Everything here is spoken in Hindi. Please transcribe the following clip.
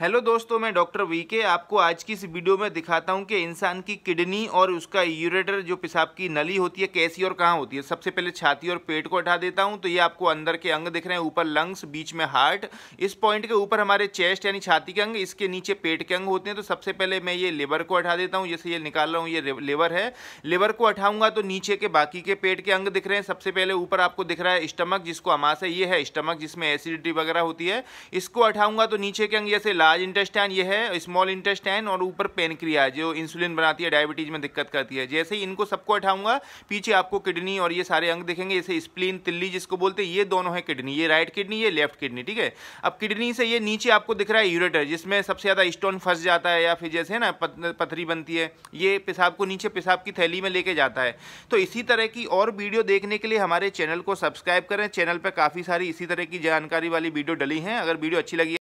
हेलो दोस्तों मैं डॉक्टर वीके आपको आज की इस वीडियो में दिखाता हूं कि इंसान की किडनी और उसका यूरेटर जो पेशाब की नली होती है कैसी और कहाँ होती है सबसे पहले छाती और पेट को हटा देता हूं तो ये आपको अंदर के अंग दिख रहे हैं ऊपर लंग्स बीच में हार्ट इस पॉइंट के ऊपर हमारे चेस्ट यानी छाती के अंग इसके नीचे पेट के अंग होते हैं तो सबसे पहले मैं ये लेवर को हटा देता हूँ जैसे ये निकाल रहा हूँ ये लेवर है लेवर को हटाऊंगा तो नीचे के बाकी के पेट के अंग दिख रहे हैं सबसे पहले ऊपर आपको दिख रहा है स्टमक जिसको अमास है ये है स्टमक जिसमें एसिडिटी वगैरह होती है इसको हटाऊंगा तो नीचे के अंग जैसे लार्ज इंटेस्टाइन ये है स्मॉल इंटेस्टाइन और ऊपर पेनक्रिया जो इंसुलिन बनाती है डायबिटीज़ में दिक्कत करती है जैसे ही इनको सबको हटाऊंगा पीछे आपको किडनी और ये सारे अंग दिखेंगे जैसे स्प्लीन तिल्ली जिसको बोलते हैं ये दोनों है किडनी ये राइट किडनी ये लेफ्ट किडनी ठीक है अब किडनी से ये नीचे आपको दिख रहा है यूरेटर जिसमें सबसे ज़्यादा स्टोन फंस जाता है या फिर जैसे ना पथरी बनती है ये पेशाब को नीचे पेशाब की थैली में लेके जाता है तो इसी तरह की और वीडियो देखने के लिए हमारे चैनल को सब्सक्राइब करें चैनल पर काफ़ी सारी इसी तरह की जानकारी वाली वीडियो डली हैं अगर वीडियो अच्छी लगी